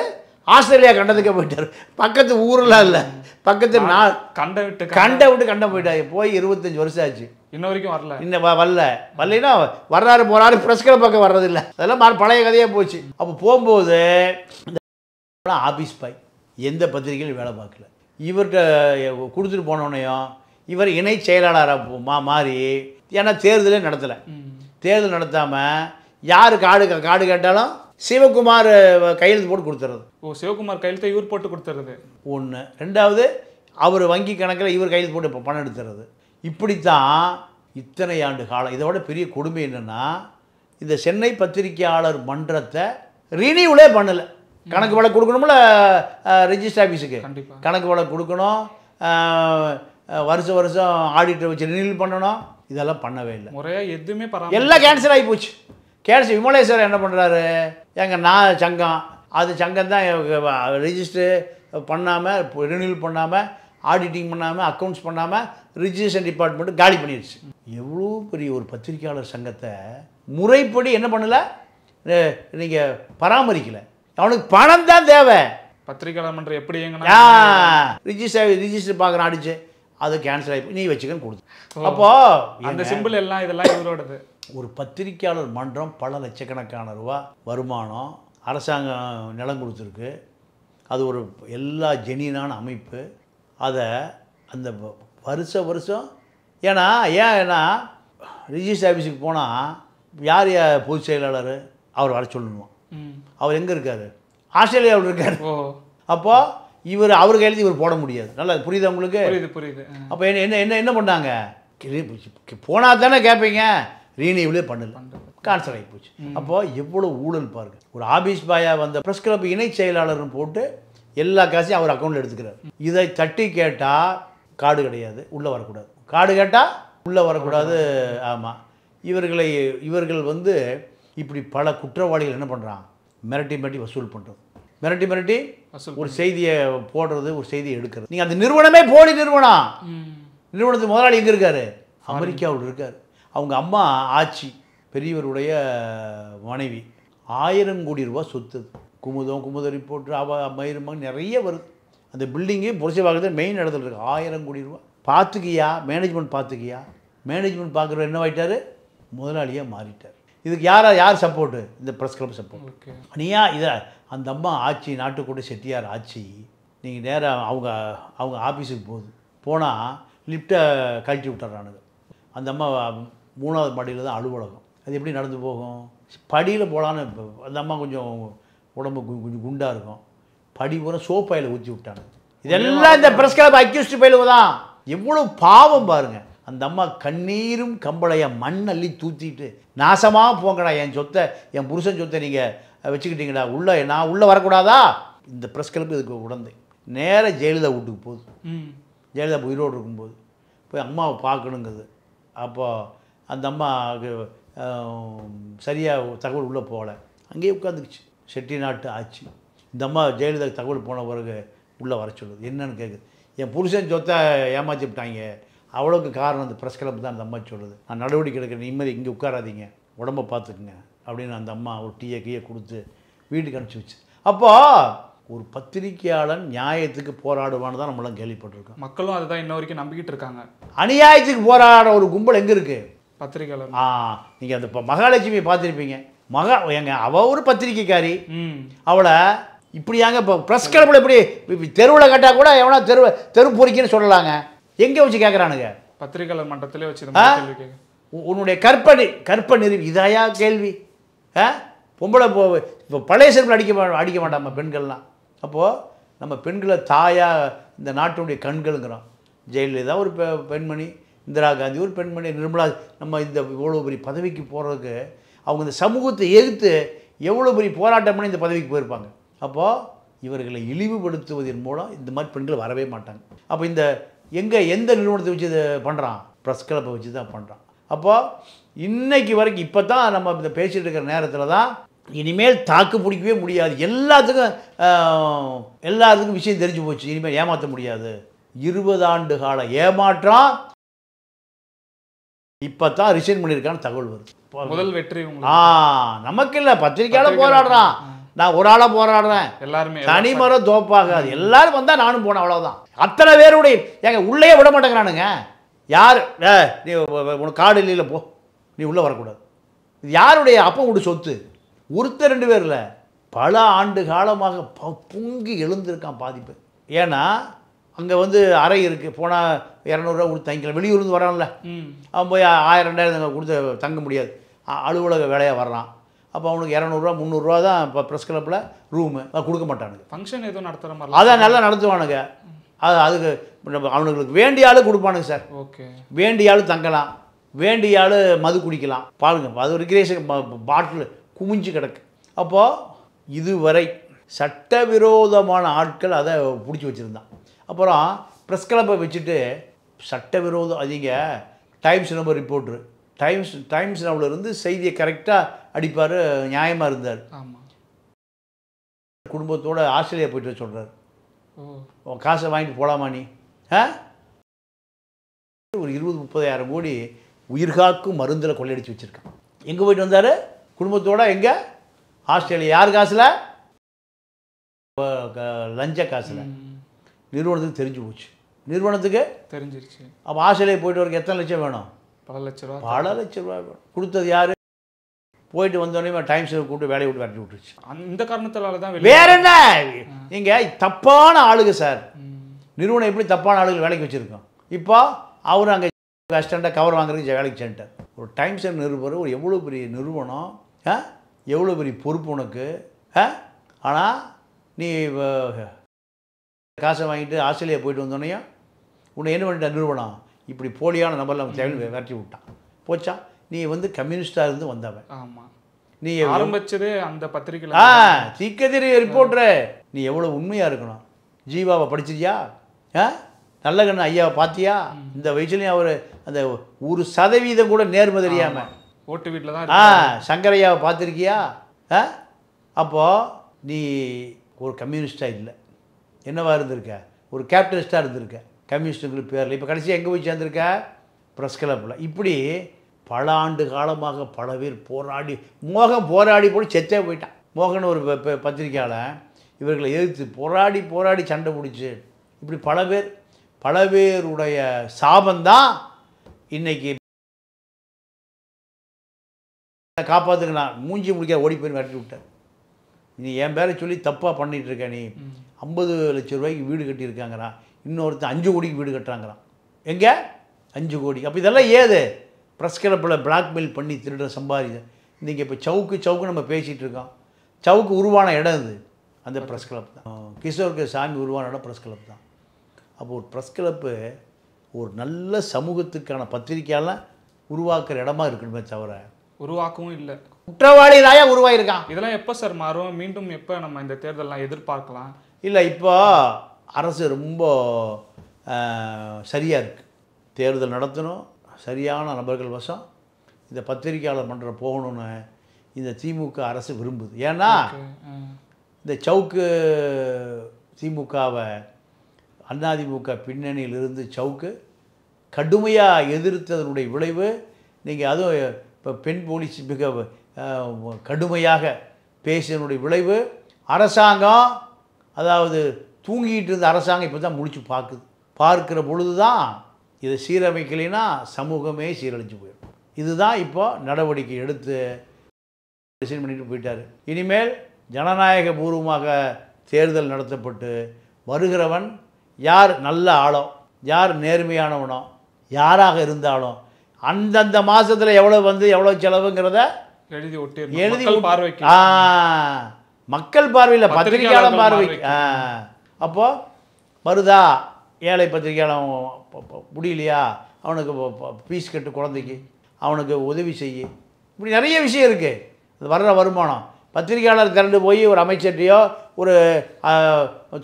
ஆஸ்திரேலியா கண்டத்துக்கே போயிட்டார் பக்கத்து ஊரெலாம் இல்லை பக்கத்து நான் கண்டை விட்டு கண்டை விட்டு கண்டை போயிட்டார் போய் இருபத்தஞ்சி வருஷம் ஆச்சு இன்ன வரைக்கும் வரல இன்னும் வரல வரலைன்னா வர்றாரு போகிறாரு ஃப்ரெஷ்கரை பக்கம் வர்றதில்லை அதெல்லாம் பழைய கதையாக போச்சு அப்போ போகும்போது இந்த ஆஃபீஸ் பாய் எந்த பத்திரிகையிலும் வேலை பார்க்கல இவர்கிட்ட கொடுத்துட்டு போனோடனையும் இவர் இணை செயலாளராக மா மாறி ஏன்னா தேர்தலே நடத்தலை தேர்தல் நடத்தாமல் யார் காடு காடு கேட்டாலும் சிவகுமார் கையெழுத்து போட்டு கொடுத்துறது ஓ சிவகுமார் கையெழுத்தை இவர் போட்டு கொடுத்துறது ஒன்று ரெண்டாவது அவர் வங்கி கணக்கில் இவர் கையெழுத்து போட்டு இப்போ பணம் எடுத்துறது இப்படித்தான் இத்தனை ஆண்டு காலம் இதை விட பெரிய கொடுமை என்னென்னா இந்த சென்னை பத்திரிகையாளர் மன்றத்தை ரினியூலே பண்ணலை கணக்கு வழக்கு கொடுக்கணும்ல ரெஜிஸ்டர் ஆஃபீஸுக்கு கணக்கு வழக்கு கொடுக்கணும் வருஷம் வருஷம் ஆடிட்டர் வச்சு ரினியூல் பண்ணணும் இதெல்லாம் பண்ணவே இல்லை முறையாக எதுவுமே பரவாயில்ல எல்லாம் கேன்சல் ஆகி போச்சு கேன்சல் விமலேஸ்வரர் என்ன பண்ணுறாரு எங்கள் நான் சங்கம் அது சங்கம் தான் ரிஜிஸ்டர் பண்ணாமல் ரினியூல் பண்ணாமல் ஆடிட்டிங் பண்ணாமல் அக்கௌண்ட்ஸ் பண்ணாமல் ரிஜிஸ்ட்ரேஷன் டிபார்ட்மெண்ட்டு காலி பண்ணிடுச்சு எவ்வளோ பெரிய ஒரு பத்திரிகையாளர் சங்கத்தை முறைப்படி என்ன பண்ணலை நீங்கள் பராமரிக்கலை அவனுக்கு பணம் தான் தேவை பத்திரிகையாளர் மன்றம் எப்படி ரிஜிஸ்டர் ரிஜிஸ்டர் பார்க்குறேன் அடிச்சு அது கேன்சல் ஆகி நீ வச்சுக்கன்னு கொடுத்து அப்போது அந்த சிம்பிள் எல்லாம் இதெல்லாம் இவரோடது ஒரு பத்திரிக்கையாளர் மன்றம் பல லட்சக்கணக்கான ரூபா வருமானம் அரசாங்கம் நிலம் கொடுத்துருக்கு அது ஒரு எல்லா ஜெனியனான அமைப்பு அதை அந்த வருஷ வருஷம் ஏன்னா ஏன் ஏன்னா ரிஜிஸ்டர் ஆஃபீஸுக்கு போனால் யார் யார் பொதுச் செயலாளர் அவர் வர சொல்லணும் அவர் எங்கே இருக்கார் ஆஸ்திரேலியாவில் இருக்கார் அப்போது இவர் அவர் கையில் இவர் போட முடியாது நல்லா புரியுது உங்களுக்கு புரியுது புரியுது அப்போ என்ன என்ன என்ன என்ன பண்ணாங்க போனால் தானே கேட்பீங்க ரீனியூவிலே பண்ணல கேன்சல் ஆகி போச்சு அப்போது எவ்வளோ ஊழல் பாருங்க ஒரு ஆபீஸ் பாயா வந்த ப்ரெஸ் கிளப் இணை செயலாளர்னு போட்டு எல்லா காசையும் அவர் அக்கௌண்ட்டில் எடுத்துக்கிறார் இதை தட்டி கேட்டால் காடு கிடையாது உள்ளே வரக்கூடாது காடு கேட்டால் உள்ளே வரக்கூடாது ஆமாம் இவர்களை இவர்கள் வந்து இப்படி பல குற்றவாளிகள் என்ன பண்ணுறான் மிரட்டி மிரட்டி வசூல் பண்ணுறது மிரட்டி மிரட்டி ஒரு செய்தியை போடுறது ஒரு செய்தியை எடுக்கிறது நீங்கள் அந்த நிறுவனமே போலி நிறுவனம் நிறுவனத்து முதலாளி எங்கே இருக்கார் அமெரிக்காவில் இருக்கார் அவங்க அம்மா ஆட்சி பெரியவருடைய மனைவி ஆயிரம் கோடி ரூபா சொத்து குமுதம் குமுத ரிப்போர்ட் அவ மயிரமாக நிறைய வருது அந்த பில்டிங்கு புரட்சிவாக்கத்தில் மெயின் இடத்துல இருக்குது ஆயிரம் கோடி ரூபா பார்த்துக்கியா மேனேஜ்மெண்ட் பார்த்துக்கியா மேனேஜ்மெண்ட் பார்க்குற என்னவாயிட்டார் முதலாளியாக மாறிட்டார் இதுக்கு யாராவது யார் சப்போர்ட்டு இந்த ப்ரெஸ் கிளப் சப்போர்ட் நீயா இதை அந்த அம்மா ஆட்சி நாட்டுக்கூட செட்டியார் ஆட்சி நீங்கள் நேராக அவங்க அவங்க ஆஃபீஸுக்கு போகுது போனால் லிஃப்ட்டை கழட்டி விட்டுறானுங்க அந்த அம்மா மூணாவது மாடியில் தான் அலுவலகம் அது எப்படி நடந்து போகும் படியில் போகலான்னு அந்த அம்மா கொஞ்சம் உடம்பு கொஞ்சம் குண்டாக இருக்கும் படி பூரா சோப்பாயில் ஊற்றி விட்டானுங்க இதெல்லாம் இந்த ப்ரெஸ் கிளப் அக்யூஸ்ட் தான் எவ்வளோ பாவம் பாருங்கள் அந்த அம்மா கண்ணீரும் கம்பளைய மண் அள்ளி தூத்திட்டு நாசமாக போங்கடா என் சொத்தை என் புருஷன் சொத்தை நீங்கள் வச்சுக்கிட்டீங்கடா உள்ளே நான் உள்ளே வரக்கூடாதா இந்த ப்ரெஸ் கிளப்பு இதுக்கு உடந்தை நேராக ஜெயலலிதா வீட்டுக்கு போகுது ஜெயலலிதா உயிரோடு இருக்கும்போது போய் அம்மாவை பார்க்கணுங்கிறது அப்போ அந்த அம்மா சரியாக தகவல் உள்ளே போகலை அங்கேயே உட்காந்துக்குச்சு செட்டி நாட்டு ஆச்சு இந்த அம்மா ஜெயலலிதா தகவல் போன பிறகு உள்ளே வர சொல்லுது என்னன்னு கேட்குது என் புருஷன் சொத்தை ஏமாற்றி விட்டாங்க அவ்வளோக்கு காரணம் அந்த ப்ரெஸ் கிளப் தான் அந்த அம்மா சொல்லுது நான் நடவடிக்கை எடுக்கிற நிம்மதி இங்கே உட்காராதீங்க உடம்பை பார்த்துக்குங்க அப்படின்னு அந்த அம்மா ஒரு டீயை கீயை கொடுத்து வீட்டுக்கு அனுப்பிச்சி வச்சு அப்போ ஒரு பத்திரிகையாளன் நியாயத்துக்கு போராடுவான்னு தான் நம்மளாம் கேள்விப்பட்டிருக்கோம் மக்களும் அதுதான் இன்ன வரைக்கும் நம்பிக்கிட்டு இருக்காங்க அநியாயத்துக்கு போராட ஒரு கும்பல் எங்கே இருக்குது பத்திரிகையாளர் ஆ நீங்கள் அந்த இப்போ மகாலட்சுமி பார்த்துருப்பீங்க மகா எங்க அவள் ஒரு பத்திரிகைக்காரி அவளை இப்படியாங்க இப்போ ப்ரெஸ் கிளப்பில் இப்படி தெருவில் கட்டால் கூட எவனா தெரு தெரு பொறிக்கின்னு சொல்லலாங்க எங்கே வச்சு கேட்குறானுங்க பத்திரிகையாளர் மன்றத்திலே வச்சு உன்னுடைய கற்பனை கற்பனை இதாயா கேள்வி ஆ பொம்பளை போ இப்போ பழைய சிறப்பு அடிக்க அடிக்க மாட்டாம்மா பெண்கள்லாம் அப்போது நம்ம பெண்களை தாயாக இந்த நாட்டினுடைய கண்களுங்கிறோம் ஜெயலலிதா ஒரு பெ பெண்மணி இந்திரா காந்தி ஒரு பெண்மணி நிர்மலா நம்ம இந்த இவ்வளோ பெரிய பதவிக்கு போகிறதுக்கு அவங்க இந்த சமூகத்தை எதிர்த்து எவ்வளோ பெரிய போராட்டம் பண்ணி இந்த பதவிக்கு போயிருப்பாங்க அப்போது இவர்களை இழிவுபடுத்துவதன் மூலம் இந்த மாதிரி பெண்கள் வரவே மாட்டாங்க அப்போ இந்த எங்கே எந்த நிறுவனத்தை வச்சு இது பண்ணுறான் ப்ரெஸ் கிளப்பை வச்சு தான் பண்ணுறான் அப்போ இன்னைக்கு வரைக்கும் இப்போ தான் நம்ம இந்த பேசிகிட்டு இருக்கிற நேரத்தில் தான் இனிமேல் தாக்கு பிடிக்கவே முடியாது எல்லாத்துக்கும் எல்லாத்துக்கும் விஷயம் தெரிஞ்சு போச்சு இனிமேல் ஏமாற்ற முடியாது இருபது ஆண்டு கால ஏமாற்றம் இப்போ தான் ரிசைன் பண்ணியிருக்கான்னு தகவல் வருது முதல் வெற்றி ஆ நமக்கு இல்லை பத்திரிக்கையால் போராடுறான் நான் ஒரு ஆளாக போராடுறேன் எல்லாருமே தனி மரம் தோப்பாகாது எல்லாரும் வந்தால் நானும் போனேன் அவ்வளோதான் அத்தனை பேருடைய எங்க உள்ளே விட மாட்டேங்கிறானுங்க யார் நீ உனக்கு காடு இல்லையில போ நீ உள்ளே வரக்கூடாது இது யாருடைய அப்பம் கூட சொத்து ஒருத்தர் ரெண்டு பேர் இல்லை பல ஆண்டு காலமாக ப பொங்கி எழுந்திருக்கான் பாதிப்பு ஏன்னா அங்கே வந்து அறை இருக்குது போனால் இரநூறுவா கொடுத்து தங்கிக்கலாம் வெளியூர்லேருந்து வரான்ல அவன் போய் ஆயிரம் ரெண்டாயிரம் கொடுத்து தங்க முடியாது அலுவலக வேலையாக வர்றான் அப்போ அவனுக்கு இரநூறுவா முந்நூறுரூவா தான் இப்போ ப்ரெஸ் கிளப்பில் ரூமு கொடுக்க மாட்டானுங்க ஃபங்க்ஷன் எதுவும் நடத்துகிற மாதிரி அதான் நல்லா நடத்துவானுங்க அது அதுக்கு அவனுங்களுக்கு வேண்டிய ஆள் கொடுப்பானுங்க சார் ஓகே வேண்டிய ஆள் தங்கலாம் வேண்டிய ஆள் மது குடிக்கலாம் பாருங்க அது ரிக்ரேஷன் பாட்டில் குமிஞ்சு கிடக்கு அப்போது இதுவரை சட்டவிரோதமான ஆட்கள் அதை பிடிச்சி வச்சுருந்தான் அப்புறம் ப்ரெஸ் கிளப்பை வச்சுட்டு சட்டவிரோதம் அதிக டைம்ஸ் நம்ம ரிப்போர்ட்ரு டைம்ஸ் டைம்ஸ் நவுல இருந்து செய்தியை கரெக்டாக அடிப்பார் நியாயமாக இருந்தார் ஆமாம் குடும்பத்தோடு ஆஸ்திரேலியா போயிட்டு சொல்கிறார் ஓ காசை வாங்கிட்டு போகலாமா நீ ஆ ஒரு இருபது முப்பதாயிரம் கோடி உயிர்காக்கும் மருந்தில் கொள்ளையடிச்சு வச்சுருக்கான் எங்கே போயிட்டு வந்தார் குடும்பத்தோடு எங்கே ஆஸ்திரேலியா யார் காசில் லஞ்ச காசில் நிறுவனத்துக்கு தெரிஞ்சு போச்சு நிறுவனத்துக்கு தெரிஞ்சிருச்சு அப்போ ஆஸ்திரேலியா போயிட்டு வரக்கு எத்தனை லட்சம் வேணும் பல லட்ச ரூபா பல லட்ச ரூபா கொடுத்தது யார் போயிட்டு வந்தோடனே டைம் சேவ் கூப்பிட்டு வேலையை விட்டு வரட்டி விட்டுருச்சு அந்த காரணத்தினால தான் வேற என்ன நீங்கள் தப்பான ஆளுங்க சார் நிறுவனம் எப்படி தப்பான ஆளுகள் வேலைக்கு வச்சுருக்கோம் இப்போ அவர் அங்கே அசிஸ்டண்ட்டாக கவர் வாங்குறதுக்கு வேலைக்கு சென்டர் ஒரு டைம் சேவ் நிறுவனம் ஒரு எவ்வளோ பெரிய நிறுவனம் எவ்வளோ பெரிய பொறுப்பு உனக்கு ஆனால் நீ காசை வாங்கிட்டு ஆஸ்திரேலியா போயிட்டு வந்தோடனே உன்னை என்ன பண்ணிட்ட நிறுவனம் இப்படி போலியான நபரில் அவன் தேவையில் விரட்டி விட்டான் போச்சா நீ வந்து கம்யூனிஸ்டாக இருந்து வந்தவன் ஆமாம் நீ ஆரம்பிச்சதே அந்த பத்திரிகை ஆ தீக்கதிரி ரிப்போர்ட்ரு நீ எவ்வளோ உண்மையாக இருக்கணும் ஜீவாவை படிச்சிருக்கியா ஆ நல்ல கண்ணு ஐயாவை பார்த்தியா இந்த வயசுலேயும் அவர் அந்த ஒரு சதவீதம் கூட நேர்ம தெரியாமல் ஓட்டு வீட்டில் தான் ஆ சங்கரையாவை பார்த்துருக்கியா ஆ அப்போது நீ ஒரு கம்யூனிஸ்டாக இல்லை என்னவாக இருந்திருக்க ஒரு கேபிட்டலிஸ்டாக இருந்திருக்க கம்யூனிஸ்டுங்கிற பேரில் இப்போ கடைசியாக எங்கே போய் சேர்ந்துருக்க ப்ரெஸ் கிளப்பில் இப்படி பல ஆண்டு காலமாக பல பேர் போராடி மோகம் போராடி போட்டு செத்தே போயிட்டான் மோகன் ஒரு பத்திரிக்கையால் இவர்களை எதிர்த்து போராடி போராடி சண்டை பிடிச்சி இப்படி பல பேர் பல பேருடைய சாபந்தான் இன்றைக்கி காப்பாற்றுக்கலாம் மூஞ்சி முடிக்க ஓடி போய் வரட்டி விட்டேன் நீ என் பேரை சொல்லி தப்பாக பண்ணிகிட்ருக்க நீ ஐம்பது லட்ச ரூபாய்க்கு வீடு கட்டியிருக்காங்கண்ணா இன்னொருத்தர் அஞ்சு கோடிக்கு வீடு கட்டுறாங்கிறான் எங்கே அஞ்சு கோடி அப்போ இதெல்லாம் ஏது ப்ரெஸ் கிளப்பில் பிளாக்மெயில் பண்ணி திருடுற சம்பாதிச்சு இன்றைக்கி இப்போ சவுக்கு சவுக்கு நம்ம பேசிகிட்டு இருக்கோம் சவுக்கு உருவான இடம் இது அந்த ப்ரெஸ் கிளப் தான் கிஷோருக்கு சாமி உருவான இடம் ப்ரெஸ் கிளப் தான் அப்போ ஒரு ப்ரெஸ் கிளப்பு ஒரு நல்ல சமூகத்துக்கான பத்திரிக்கையால் உருவாக்குற இடமா இருக்கணுமே தவிர உருவாக்கவும் இல்லை குற்றவாளி தாயா உருவாயிருக்கான் இதெல்லாம் எப்போ சார் மாறும் மீண்டும் எப்போ நம்ம இந்த தேர்தலெலாம் எதிர்பார்க்கலாம் இல்லை இப்போ அரசு ரொம்ப சரியாக இருக்குது தேர்தல் நடத்தணும் சரியான நபர்கள் வசம் இந்த பத்திரிகையாளர் மன்றம் போகணும்னு இந்த திமுக அரசு விரும்புது ஏன்னா இந்த சவுக்கு திமுகவை அதிமுக பின்னணியிலிருந்து சவுக்கு கடுமையாக எதிர்த்ததனுடைய விளைவு நீங்கள் அதுவும் இப்போ பெண் போலீஸ் மிக கடுமையாக பேசியதனுடைய விளைவு அரசாங்கம் அதாவது தூங்கிட்டு இருந்த அரசாங்கம் இப்போ தான் முடிச்சு பார்க்குது பார்க்குற பொழுது தான் இதை சீரமைக்கலைன்னா சமூகமே சீரழிஞ்சு போயிடும் இதுதான் இப்போ நடவடிக்கை எடுத்து டிசைன் பண்ணிட்டு போயிட்டார் இனிமேல் ஜனநாயக பூர்வமாக தேர்தல் நடத்தப்பட்டு வருகிறவன் யார் நல்ல ஆளோ யார் நேர்மையானவனோ யாராக இருந்தாலும் அந்தந்த மாதத்தில் எவ்வளோ வந்து எவ்வளோ செலவுங்கிறத எழுதி ஒட்டி எழுதி பார்வைக்கு மக்கள் பார்வையில் பத்திரிகையாளர் பார்வைக்கு அப்போது வருதா ஏழை பத்திரிகையாளர் அவன் முடியலையா அவனுக்கு ஃபீஸ் கட்டு குழந்தைக்கு அவனுக்கு உதவி செய்ய இப்படி நிறைய விஷயம் இருக்குது அது வர்ற வருமானம் பத்திரிகையாளர் திரண்டு போய் ஒரு அமைச்சர்கிட்டையோ ஒரு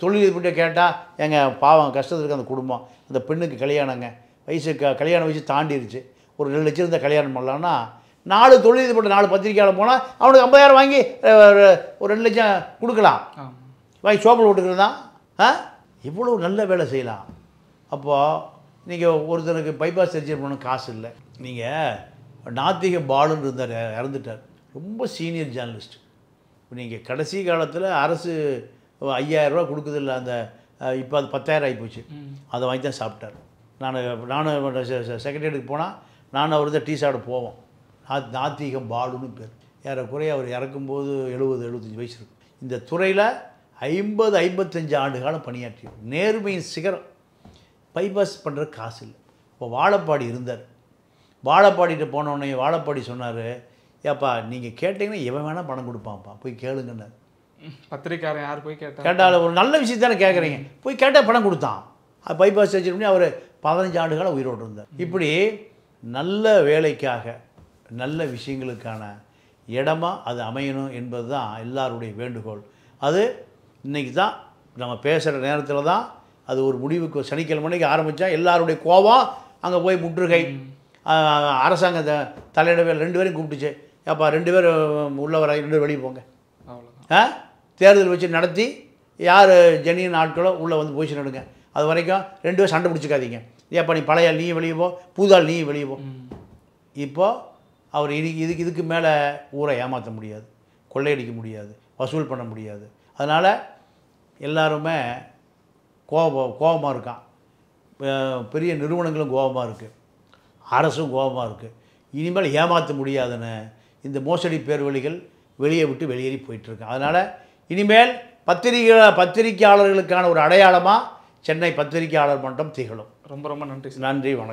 தொழிலதிபர்கிட்ட கேட்டால் எங்கள் பாவம் கஷ்டத்துக்கு அந்த குடும்பம் அந்த பெண்ணுக்கு கல்யாணங்க வயசு க கல்யாணம் வயசு தாண்டிடுச்சு ஒரு ரெண்டு லட்சம் இருந்தால் கல்யாணம் பண்ணலான்னா நாலு தொழிலதிபர்கிட்ட நாலு பத்திரிகையாளர் போனால் அவனுக்கு ஐம்பதாயிரம் வாங்கி ஒரு ரெண்டு லட்சம் கொடுக்கலாம் வாங்கி சோப்பில் போட்டுக்கிறது தான் இவ்வளோ நல்ல வேலை செய்யலாம் அப்போது நீங்கள் ஒருத்தருக்கு பைபாஸ் சர்ஜரி பண்ணணும் காசு இல்லை நீங்கள் நாத்திக பாலன் இருந்தார் இறந்துட்டார் ரொம்ப சீனியர் ஜேர்னலிஸ்ட் நீங்கள் கடைசி காலத்தில் அரசு ஐயாயிரரூவா கொடுக்குறதில்ல அந்த இப்போ அது பத்தாயிரம் ஆகிப்போச்சு அதை வாங்கி தான் சாப்பிட்டார் நான் நான் செக்ரட்டரிக்கு போனால் நானும் அவர் தான் டீ சாப்பிட போவோம் நாத் நாத்திகம் பாலுன்னு பேர் ஏறக்குறைய அவர் இறக்கும்போது எழுபது எழுபத்தஞ்சி வயசு இருக்கும் இந்த துறையில் ஐம்பது ஐம்பத்தஞ்சு ஆண்டு காலம் பணியாற்றி நேர்மையின் சிகரம் பைபாஸ் பண்ணுற காசு இல்லை இப்போ வாழப்பாடி இருந்தார் வாழப்பாடிட்டு போனோடனே வாழப்பாடி சொன்னார் ஏப்பா நீங்கள் கேட்டிங்கன்னா இவன் வேணால் பணம் கொடுப்பான்ப்பா போய் கேளுங்கன்னார் பத்திரிக்காரன் யார் போய் கேட்டால் கேட்டால் ஒரு நல்ல விஷயத்தானே கேட்குறீங்க போய் கேட்டால் பணம் கொடுத்தான் அது பைபாஸ் வச்சு அவர் பதினஞ்சு ஆண்டுகளாக உயிரோடு இருந்தார் இப்படி நல்ல வேலைக்காக நல்ல விஷயங்களுக்கான இடமா அது அமையணும் என்பது தான் எல்லாருடைய வேண்டுகோள் அது இன்றைக்கி தான் நம்ம பேசுகிற நேரத்தில் தான் அது ஒரு முடிவுக்கு சனிக்கிழமை ஆரம்பித்தா எல்லாருடைய கோபம் அங்கே போய் முற்றுகை அரசாங்க தலையிடவே ரெண்டு பேரும் கூப்பிட்டுச்சு அப்போ ரெண்டு பேரும் உள்ளவர ரெண்டு பேரும் வெளியே போங்க ஆ தேர்தல் வச்சு நடத்தி யார் ஜெனியின் ஆட்களோ உள்ளே வந்து பொசிஷன் நடுங்க அது வரைக்கும் ரெண்டு பேரும் சண்டை பிடிச்சிக்காதீங்க ஏப்பா நீ பழைய நீ வெளியே போ புதால் நீயும் வெளியே போ இப்போது அவர் இது இதுக்கு இதுக்கு மேலே ஊரை ஏமாற்ற முடியாது கொள்ளையடிக்க முடியாது வசூல் பண்ண முடியாது அதனால் எல்லாருமே கோபம் கோபமாக இருக்கான் பெரிய நிறுவனங்களும் கோபமாக இருக்குது அரசும் கோபமாக இருக்குது இனிமேல் ஏமாற்ற முடியாதுன்னு இந்த மோசடி பேர்வழிகள் வெளியே விட்டு வெளியேறி போயிட்டுருக்கு அதனால் இனிமேல் பத்திரிகை பத்திரிகையாளர்களுக்கான ஒரு அடையாளமாக சென்னை பத்திரிகையாளர் மன்றம் திகழும் ரொம்ப ரொம்ப நன்றி நன்றி வணக்கம்